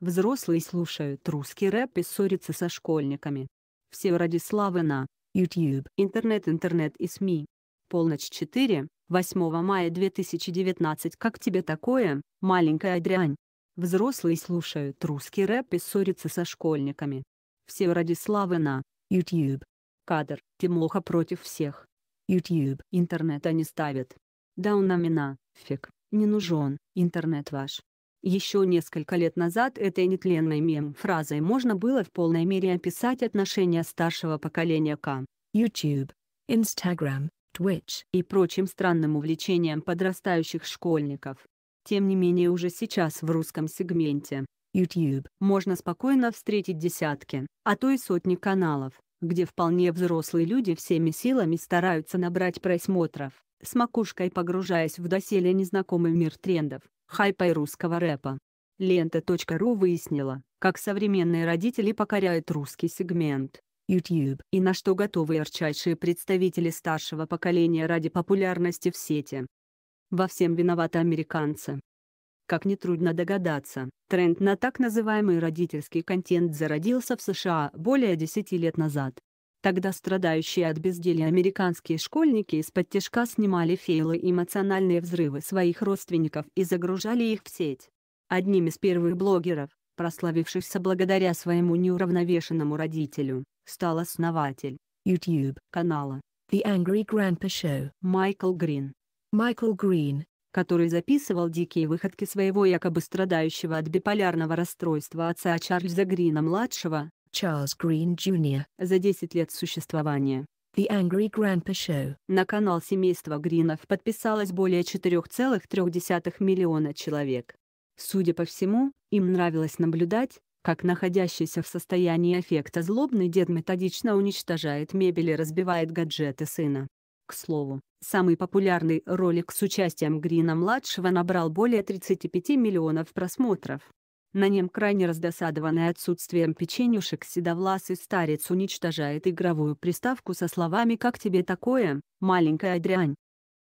Взрослые слушают русский рэп и ссорятся со школьниками. Все ради славы на YouTube, интернет, интернет и СМИ. Полночь 4, 8 мая 2019 «Как тебе такое, маленькая дрянь?» Взрослые слушают русский рэп и ссорятся со школьниками. Все ради славы на YouTube. Кадр. Тимоха против всех. YouTube. интернет они ставят. Да он на фиг, не нужен, интернет ваш. Еще несколько лет назад этой нетленной мем-фразой можно было в полной мере описать отношения старшего поколения к YouTube, Instagram, Twitch и прочим странным увлечениям подрастающих школьников. Тем не менее уже сейчас в русском сегменте YouTube можно спокойно встретить десятки, а то и сотни каналов, где вполне взрослые люди всеми силами стараются набрать просмотров, с макушкой погружаясь в доселе незнакомый мир трендов, хайпа и русского рэпа. Лента.ру выяснила, как современные родители покоряют русский сегмент YouTube и на что готовы ярчайшие представители старшего поколения ради популярности в сети. Во всем виноваты американцы. Как нетрудно догадаться, тренд на так называемый родительский контент зародился в США более 10 лет назад. Тогда страдающие от безделья американские школьники из-под тяжка снимали фейлы и эмоциональные взрывы своих родственников и загружали их в сеть. Одним из первых блогеров, прославившихся благодаря своему неуравновешенному родителю, стал основатель YouTube канала The Angry Grandpa Show Майкл Грин. Майкл Грин, который записывал дикие выходки своего якобы страдающего от биполярного расстройства отца Чарльза Грина-младшего, Charles Green Jr., за 10 лет существования. The Angry Grandpa Show. На канал семейства Гринов подписалось более 4,3 миллиона человек. Судя по всему, им нравилось наблюдать, как находящийся в состоянии аффекта злобный дед методично уничтожает мебель и разбивает гаджеты сына. К слову, Самый популярный ролик с участием Грина-младшего набрал более 35 миллионов просмотров. На нем крайне раздосадованный отсутствием печенюшек седовласый старец уничтожает игровую приставку со словами «Как тебе такое, маленькая дрянь?».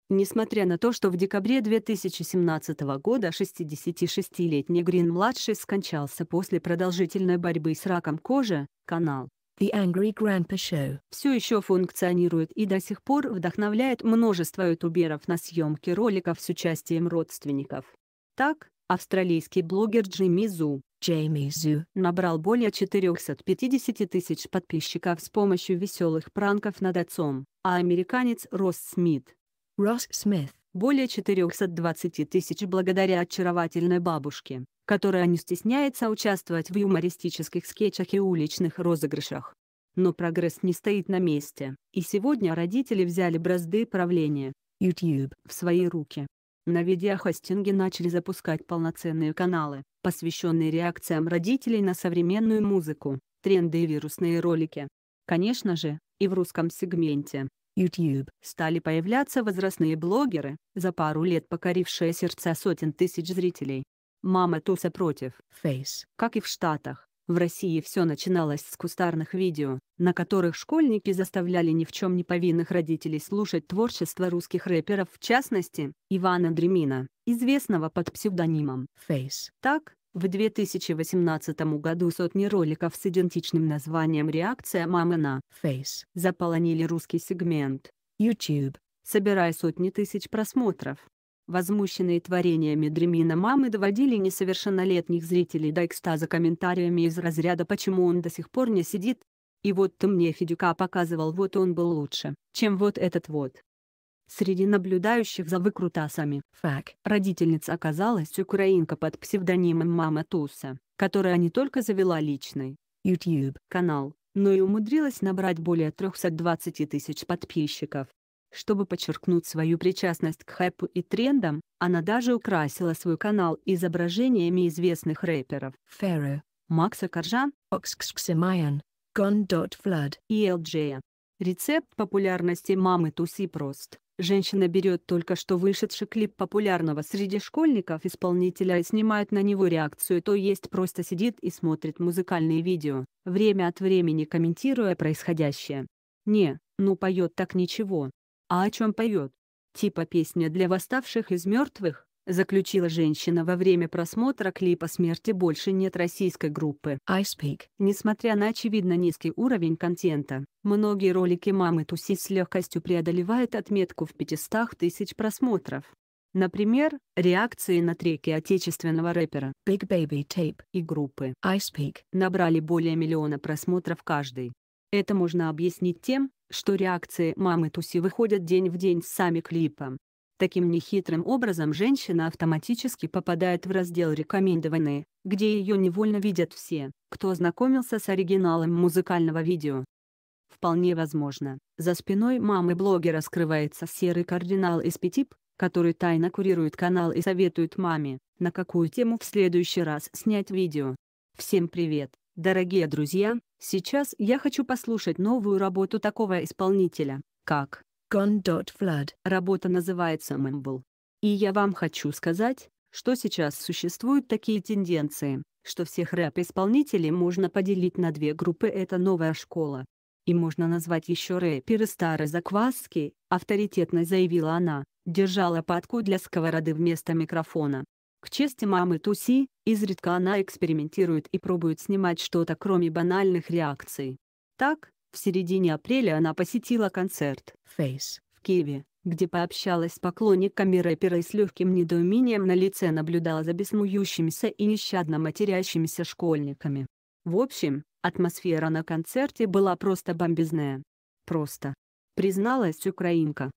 Несмотря на то, что в декабре 2017 года 66-летний Грин-младший скончался после продолжительной борьбы с раком кожи, канал The Angry Grandpa Show все еще функционирует и до сих пор вдохновляет множество ютуберов на съемки роликов с участием родственников. Так, австралийский блогер Джимми Зу Джейми Зю набрал более 450 тысяч подписчиков с помощью веселых пранков над отцом, а американец Росс Смит Росс Смит более 420 тысяч благодаря очаровательной бабушке, которая не стесняется участвовать в юмористических скетчах и уличных розыгрышах. Но прогресс не стоит на месте, и сегодня родители взяли бразды правления YouTube в свои руки. На видеохостинге начали запускать полноценные каналы, посвященные реакциям родителей на современную музыку, тренды и вирусные ролики. Конечно же, и в русском сегменте, YouTube стали появляться возрастные блогеры, за пару лет покорившие сердца сотен тысяч зрителей. Мама Туса против Face, Как и в Штатах, в России все начиналось с кустарных видео, на которых школьники заставляли ни в чем не повинных родителей слушать творчество русских рэперов в частности, Ивана Дремина, известного под псевдонимом Face. Так, в 2018 году сотни роликов с идентичным названием «Реакция мамы на Face» заполонили русский сегмент YouTube, собирая сотни тысяч просмотров. Возмущенные творениями Дремина мамы доводили несовершеннолетних зрителей до экстаза комментариями из разряда «Почему он до сих пор не сидит?» И вот ты мне Федюка показывал, вот он был лучше, чем вот этот вот. Среди наблюдающих за выкрутасами фак родительниц оказалась украинка под псевдонимом Мама Туса, которая не только завела личный YouTube канал, но и умудрилась набрать более 320 тысяч подписчиков. Чтобы подчеркнуть свою причастность к хайпу и трендам, она даже украсила свой канал изображениями известных рэперов Ферре, Макса Коржа, Оксксимайан, Гон Дот Флад и Элджея. Рецепт популярности мамы Туси прост. Женщина берет только что вышедший клип популярного среди школьников исполнителя и снимает на него реакцию, то есть просто сидит и смотрит музыкальные видео, время от времени комментируя происходящее. Не, ну поет так ничего. А о чем поет? Типа песня для восставших из мертвых? Заключила женщина во время просмотра клипа «Смерти больше нет российской группы». I Speak. Несмотря на очевидно низкий уровень контента, многие ролики «Мамы Туси» с легкостью преодолевают отметку в 500 тысяч просмотров. Например, реакции на треки отечественного рэпера Big Baby Tape и группы I Speak набрали более миллиона просмотров каждый. Это можно объяснить тем, что реакции мамы Туси выходят день в день с сами клипом. Таким нехитрым образом женщина автоматически попадает в раздел «Рекомендованные», где ее невольно видят все, кто ознакомился с оригиналом музыкального видео. Вполне возможно, за спиной мамы блогера скрывается серый кардинал из Пятип, который тайно курирует канал и советует маме, на какую тему в следующий раз снять видео. Всем привет, дорогие друзья, сейчас я хочу послушать новую работу такого исполнителя, как Con.Flood. Работа называется Мэмбл. И я вам хочу сказать, что сейчас существуют такие тенденции, что всех рэп-исполнителей можно поделить на две группы это новая школа. И можно назвать еще рэперы старой закваски, авторитетно заявила она, держала патку для сковороды вместо микрофона. К чести мамы Туси, изредка она экспериментирует и пробует снимать что-то кроме банальных реакций. Так, в середине апреля она посетила концерт «Фейс» в Киеве, где пообщалась с поклонниками рэпера и с легким недоумением на лице наблюдала за беснующимися и нещадно матерящимися школьниками. В общем, атмосфера на концерте была просто бомбезная. Просто. Призналась украинка.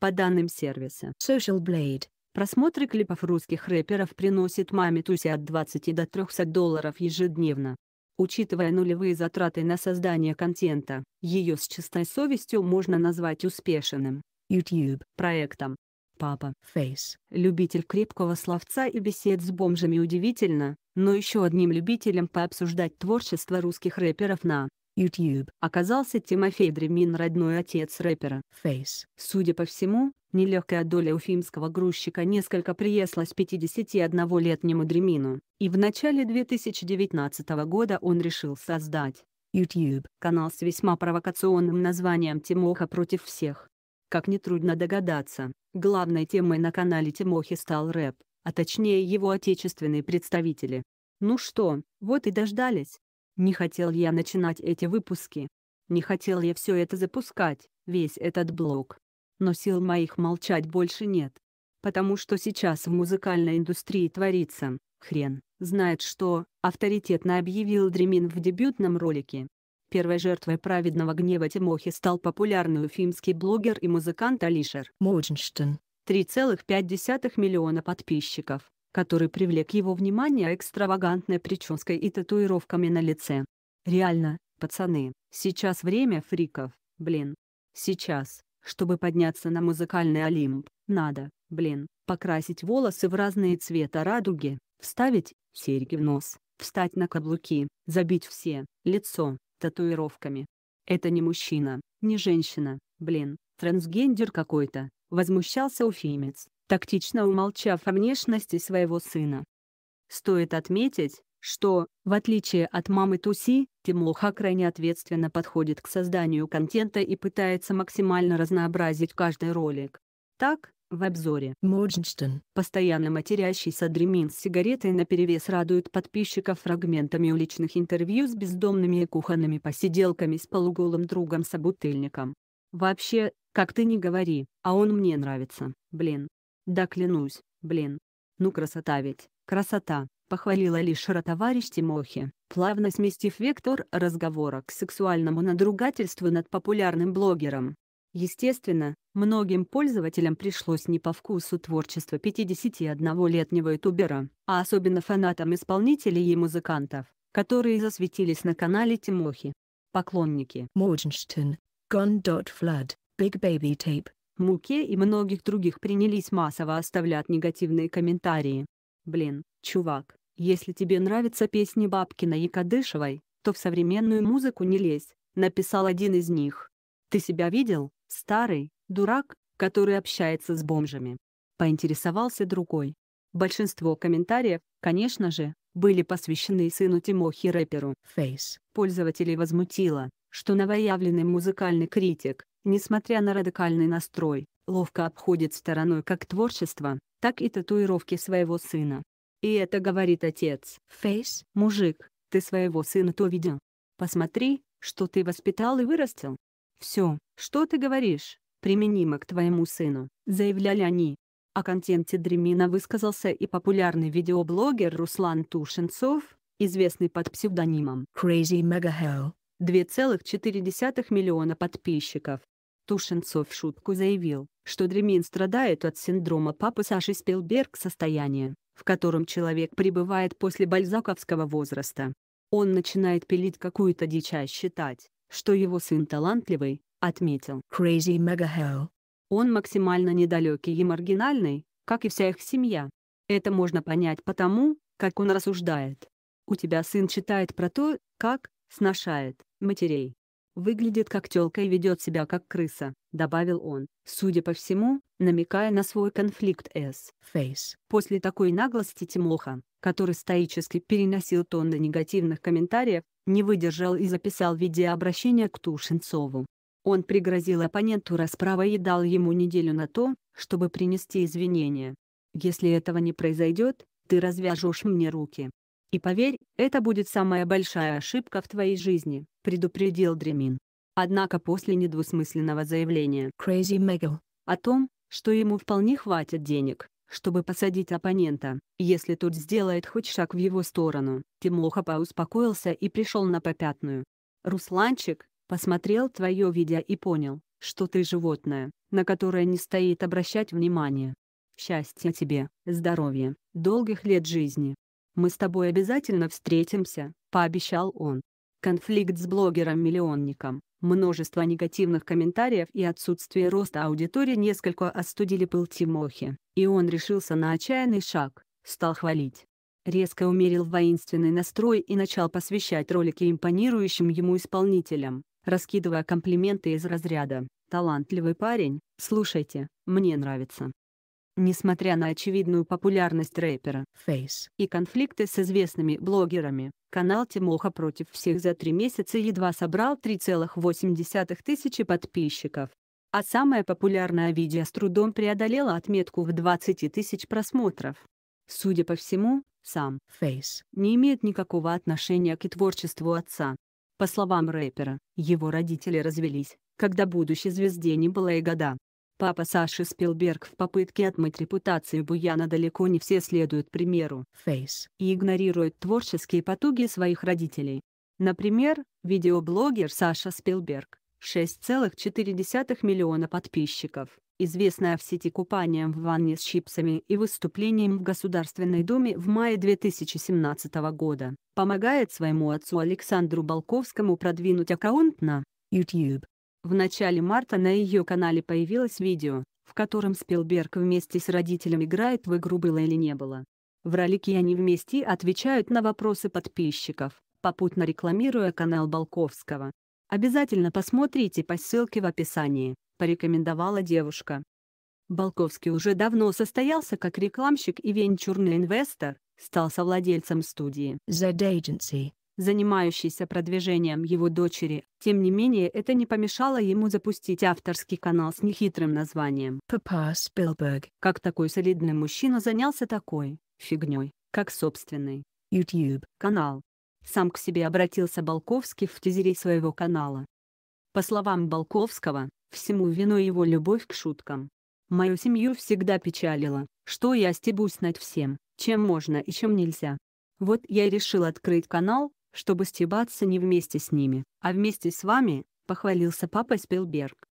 По данным сервиса Social Blade, просмотры клипов русских рэперов приносят маме Тусе от 20 до 300 долларов ежедневно. Учитывая нулевые затраты на создание контента, ее с чистой совестью можно назвать успешным YouTube проектом. Папа Фейс, любитель крепкого словца и бесед с бомжами удивительно, но еще одним любителем пообсуждать творчество русских рэперов на YouTube оказался Тимофей Дремин, родной отец рэпера Фейс. Судя по всему, Нелегкая доля уфимского грузчика несколько приеслась 51-летнему Дремину, и в начале 2019 года он решил создать YouTube канал с весьма провокационным названием «Тимоха против всех». Как нетрудно догадаться, главной темой на канале Тимохи стал рэп, а точнее его отечественные представители. Ну что, вот и дождались. Не хотел я начинать эти выпуски. Не хотел я все это запускать, весь этот блок но сил моих молчать больше нет. Потому что сейчас в музыкальной индустрии творится, хрен, знает что, авторитетно объявил Дремин в дебютном ролике. Первой жертвой праведного гнева Тимохи стал популярный уфимский блогер и музыкант Алишер Модженштен. 3,5 миллиона подписчиков, который привлек его внимание экстравагантной прической и татуировками на лице. Реально, пацаны, сейчас время фриков, блин. Сейчас. Чтобы подняться на музыкальный олимп, надо, блин, покрасить волосы в разные цвета радуги, вставить серьги в нос, встать на каблуки, забить все, лицо, татуировками. Это не мужчина, не женщина, блин, трансгендер какой-то, возмущался уфимец, тактично умолчав о внешности своего сына. Стоит отметить, что, в отличие от мамы Туси, Тимлуха крайне ответственно подходит к созданию контента и пытается максимально разнообразить каждый ролик. Так, в обзоре Морджинштейн, постоянно матерящийся Дремин с сигаретой наперевес радует подписчиков фрагментами уличных интервью с бездомными и кухонными посиделками с полуголым другом-собутыльником. Вообще, как ты не говори, а он мне нравится, блин. Да клянусь, блин. Ну красота ведь, красота похвалила лишь ротоварищ Тимохи, плавно сместив вектор разговора к сексуальному надругательству над популярным блогером. Естественно, многим пользователям пришлось не по вкусу творчество 51-летнего ютубера, а особенно фанатам исполнителей и музыкантов, которые засветились на канале Тимохи. Поклонники Моргенштерн, Gun.Flood, Big Baby Tape, Муке и многих других принялись массово оставлять негативные комментарии. Блин, чувак, если тебе нравятся песни Бабкина и Кадышевой, то в современную музыку не лезь, написал один из них. Ты себя видел, старый, дурак, который общается с бомжами? Поинтересовался другой. Большинство комментариев, конечно же, были посвящены сыну Тимохи рэперу. Фейс. Пользователей возмутило, что новоявленный музыкальный критик, несмотря на радикальный настрой, ловко обходит стороной как творчество, так и татуировки своего сына. И это говорит отец. Фейс, мужик, ты своего сына-то видел? Посмотри, что ты воспитал и вырастил. Все, что ты говоришь, применимо к твоему сыну, заявляли они. О контенте Дремина высказался и популярный видеоблогер Руслан Тушенцов, известный под псевдонимом Crazy Mega Hell, 2,4 миллиона подписчиков. Тушенцов в шутку заявил, что Дремин страдает от синдрома папы Саши Спилберг состояния, в котором человек пребывает после бальзаковского возраста. Он начинает пилить какую-то дичь, а считать, что его сын талантливый, отметил Crazy Megahell. Он максимально недалекий и маргинальный, как и вся их семья. Это можно понять потому, как он рассуждает. У тебя сын читает про то, как сношает матерей. Выглядит как тёлка и ведет себя как крыса, добавил он. Судя по всему, намекая на свой конфликт с Фейс. После такой наглости Тимоха, который стоически переносил тонны негативных комментариев, не выдержал и записал видеообращение к Тушенцову. Он пригрозил оппоненту расправой и дал ему неделю на то, чтобы принести извинения. «Если этого не произойдет, ты развяжешь мне руки. И поверь, это будет самая большая ошибка в твоей жизни», — предупредил Дремин. Однако после недвусмысленного заявления Crazy Megal о том, что ему вполне хватит денег, чтобы посадить оппонента, если тот сделает хоть шаг в его сторону. Тимоха поуспокоился и пришел на попятную. «Русланчик, посмотрел твое видео и понял, что ты животное, на которое не стоит обращать внимание. Счастья тебе, здоровья, долгих лет жизни. Мы с тобой обязательно встретимся», — пообещал он. Конфликт с блогером-миллионником Множество негативных комментариев и отсутствие роста аудитории несколько остудили пыл Тимохи, и он решился на отчаянный шаг, стал хвалить. Резко умерил воинственный настрой и начал посвящать ролики импонирующим ему исполнителям, раскидывая комплименты из разряда «Талантливый парень, слушайте, мне нравится». Несмотря на очевидную популярность рэпера Face и конфликты с известными блогерами, Канал Тимоха против всех за три месяца едва собрал 3,8 тысячи подписчиков. А самое популярное видео с трудом преодолело отметку в 20 тысяч просмотров. Судя по всему, сам Face не имеет никакого отношения к творчеству отца. По словам рэпера, его родители развелись, когда будущей звезде не было и года. Папа Саши Спилберг в попытке отмыть репутацию Буяна далеко не все следуют примеру Фейс и игнорируют творческие потуги своих родителей. Например, видеоблогер Саша Спилберг, 6,4 миллиона подписчиков, известная в сети купанием в ванне с чипсами и выступлением в Государственной Думе в мае 2017 года, помогает своему отцу Александру Балковскому продвинуть аккаунт на YouTube в начале марта на ее канале появилось видео, в котором Спилберг вместе с родителем играет в игру «Было или не было». В ролике они вместе отвечают на вопросы подписчиков, попутно рекламируя канал Балковского. Обязательно посмотрите по ссылке в описании, порекомендовала девушка. Балковский уже давно состоялся как рекламщик и венчурный инвестор, стал совладельцем студии Z Agency, занимающийся продвижением его дочери. Тем не менее, это не помешало ему запустить авторский канал с нехитрым названием «Папа Спилберг». Как такой солидный мужчина занялся такой фигней, как собственный YouTube канал. Сам к себе обратился Балковский в тизере своего канала. По словам Балковского, всему виной его любовь к шуткам. Мою семью всегда печалило, что я стебусь над всем, чем можно и чем нельзя. Вот я и решил открыть канал, чтобы стебаться не вместе с ними, а вместе с вами, похвалился папа Спилберг.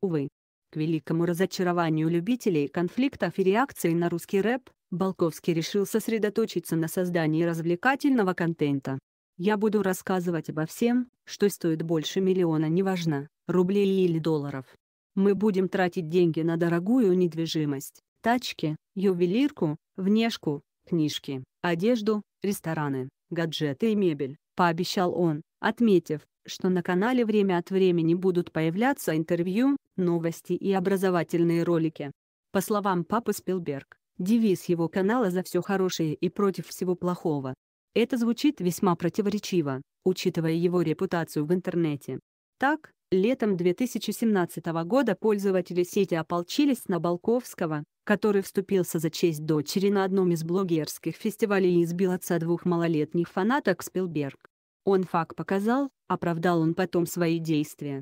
Увы, к великому разочарованию любителей конфликтов и реакций на русский рэп, Балковский решил сосредоточиться на создании развлекательного контента. Я буду рассказывать обо всем, что стоит больше миллиона, неважно, рублей или долларов. Мы будем тратить деньги на дорогую недвижимость, тачки, ювелирку, внешку, книжки, одежду, рестораны, гаджеты и мебель, пообещал он, отметив, что на канале время от времени будут появляться интервью, новости и образовательные ролики. По словам папы Спилберг, девиз его канала «За все хорошее и против всего плохого». Это звучит весьма противоречиво, учитывая его репутацию в интернете. Так, Летом 2017 года пользователи сети ополчились на Балковского, который вступился за честь дочери на одном из блогерских фестивалей и избил отца двух малолетних фанаток Спилберг. Он факт показал, оправдал он потом свои действия.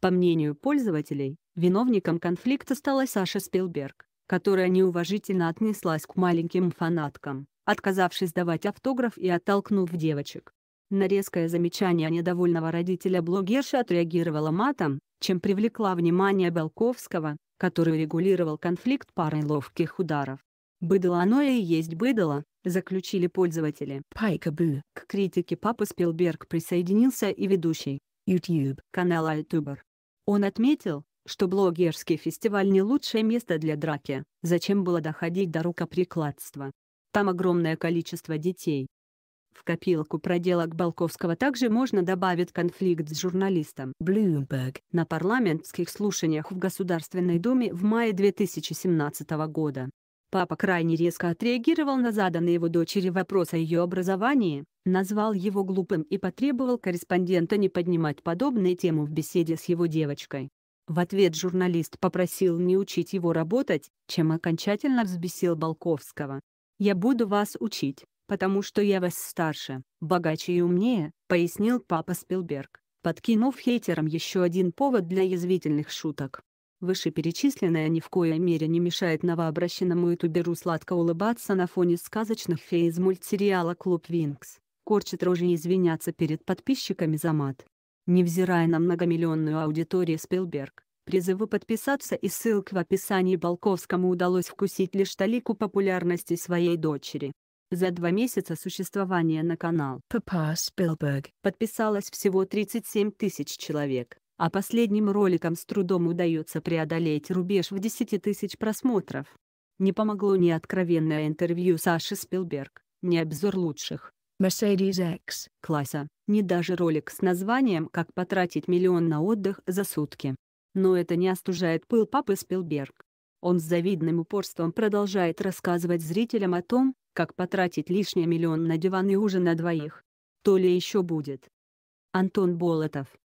По мнению пользователей, виновником конфликта стала Саша Спилберг, которая неуважительно отнеслась к маленьким фанаткам, отказавшись давать автограф и оттолкнув девочек. На резкое замечание недовольного родителя блогерша отреагировала матом, чем привлекла внимание Белковского, который регулировал конфликт парой ловких ударов. «Быдло оно и есть быдло», — заключили пользователи. Пайкабу. К критике папы Спилберг присоединился и ведущий YouTube канала YouTuber. Он отметил, что блогерский фестиваль не лучшее место для драки, зачем было доходить до рукоприкладства. Там огромное количество детей, в копилку проделок Балковского также можно добавить конфликт с журналистом Блюмберг на парламентских слушаниях в Государственной Думе в мае 2017 года. Папа крайне резко отреагировал на заданный его дочери вопрос о ее образовании, назвал его глупым и потребовал корреспондента не поднимать подобные темы в беседе с его девочкой. В ответ журналист попросил не учить его работать, чем окончательно взбесил Балковского. «Я буду вас учить», потому что я вас старше, богаче и умнее», — пояснил папа Спилберг, подкинув хейтерам еще один повод для язвительных шуток. Вышеперечисленное ни в коей мере не мешает новообращенному ютуберу сладко улыбаться на фоне сказочных фей из мультсериала «Клуб Винкс», корчит рожи и извиняться перед подписчиками за мат. Невзирая на многомиллионную аудиторию Спилберг, призывы подписаться и ссылка в описании Балковскому удалось вкусить лишь талику популярности своей дочери. За два месяца существования на канал Папа Спилберг подписалось всего 37 тысяч человек, а последним роликам с трудом удается преодолеть рубеж в 10 тысяч просмотров. Не помогло ни откровенное интервью Саши Спилберг, ни обзор лучших Mercedes X класса, ни даже ролик с названием «Как потратить миллион на отдых за сутки». Но это не остужает пыл папы Спилберг. Он с завидным упорством продолжает рассказывать зрителям о том, как потратить лишний миллион на диван и ужин на двоих. То ли еще будет. Антон Болотов